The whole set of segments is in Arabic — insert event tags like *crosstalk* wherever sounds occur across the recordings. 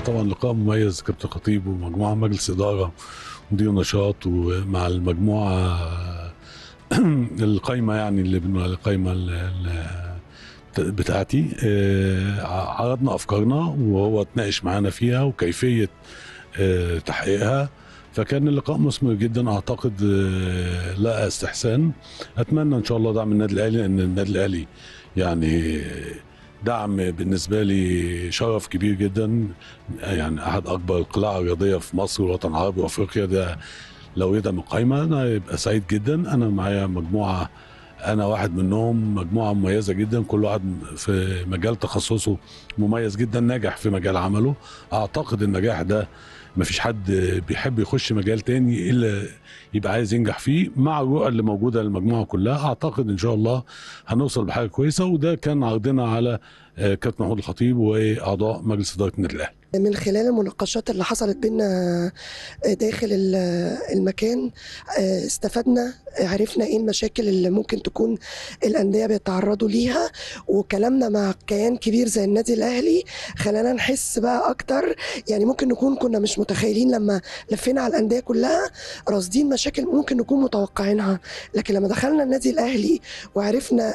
طبعا لقاء مميز كابتن خطيب ومجموعه مجلس اداره مدير نشاط ومع المجموعه *clears throat* القايمه يعني اللي القايمه بتاعتي آه، عرضنا افكارنا وهو اتناقش معانا فيها وكيفيه آه، تحقيقها فكان اللقاء مثمر جدا اعتقد آه، لقى استحسان اتمنى ان شاء الله دعم النادي الاهلي لان النادي الاهلي يعني دعم بالنسبه لي شرف كبير جدا يعني احد اكبر القلاع الرياضيه في مصر والوطن العربي وافريقيا ده لو يقدم القايمه انا يبقى سعيد جدا انا معايا مجموعه انا واحد منهم مجموعه مميزه جدا كل واحد في مجال تخصصه مميز جدا ناجح في مجال عمله اعتقد النجاح ده مفيش حد بيحب يخش مجال تاني الا يبقى عايز ينجح فيه مع الرؤى اللي موجوده للمجموعه كلها اعتقد ان شاء الله هنوصل بحاجه كويسه وده كان عرضنا على آه، كابتن محمود الخطيب واعضاء مجلس اداره النادي الاهلي من خلال المناقشات اللي حصلت بينا آه، داخل آه، المكان آه، استفدنا عرفنا ايه المشاكل اللي ممكن تكون الانديه بيتعرضوا ليها وكلامنا مع كيان كبير زي النادي الاهلي خلانا نحس بقى اكتر يعني ممكن نكون كنا مش متخيلين لما لفينا على الانديه كلها راصدين مشاكل ممكن نكون متوقعينها لكن لما دخلنا النادي الاهلي وعرفنا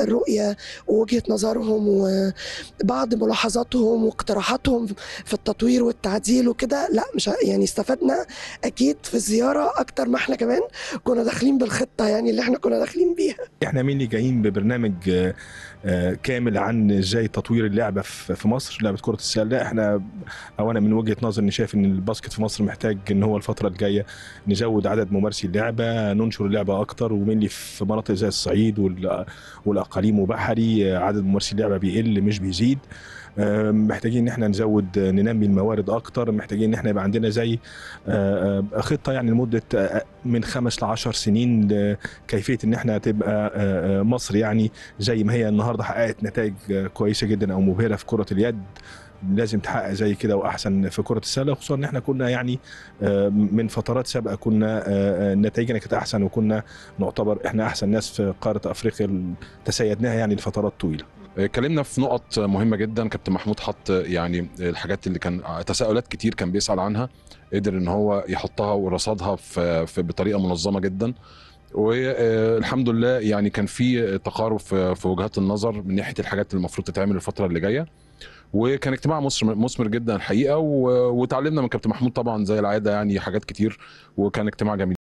الرؤيه ووجهه نظرهم وبعض ملاحظاتهم واقتراحاتهم في التطوير والتعديل وكده لا مش يعني استفدنا اكيد في الزياره اكتر ما احنا كمان كنا داخلين بالخطه يعني اللي احنا كنا داخلين بيها احنا مين جايين ببرنامج آه، آه، كامل عن ازاي تطوير اللعبه في مصر لعبه كره السله احنا او انا من وجهه نظري اني شايف ان الباسكت في مصر محتاج ان هو الفتره الجايه نزود عدد ممارسي اللعبه ننشر اللعبه اكتر اللي في مناطق زي الصعيد والاقاليم وبحري آه، عدد ممارسي اللعبه بيقل مش بيزيد محتاجين ان احنا نزود آه، ننمي الموارد اكتر محتاجين ان احنا يبقى عندنا زي آه، آه، خطه يعني لمده من خمس لعشر سنين كيفيه ان احنا تبقى مصر يعني زي ما هي النهارده حققت نتائج كويسه جدا او مبهره في كره اليد لازم تحقق زي كده واحسن في كره السله خصوصا ان احنا كنا يعني من فترات سابقه كنا نتائجنا كانت احسن وكنا نعتبر احنا احسن ناس في قاره افريقيا تسيدناها يعني لفترات طويله اتكلمنا في نقط مهمه جدا كابتن محمود حط يعني الحاجات اللي كان تساؤلات كتير كان بيسال عنها قدر ان هو يحطها ورصدها في, في بطريقه منظمه جدا والحمد لله يعني كان في تقارب في وجهات النظر من ناحيه الحاجات اللي المفروض تتعمل الفتره اللي جايه وكان اجتماع مثمر مثمر جدا الحقيقه وتعلمنا من كابتن محمود طبعا زي العاده يعني حاجات كتير وكان اجتماع جميل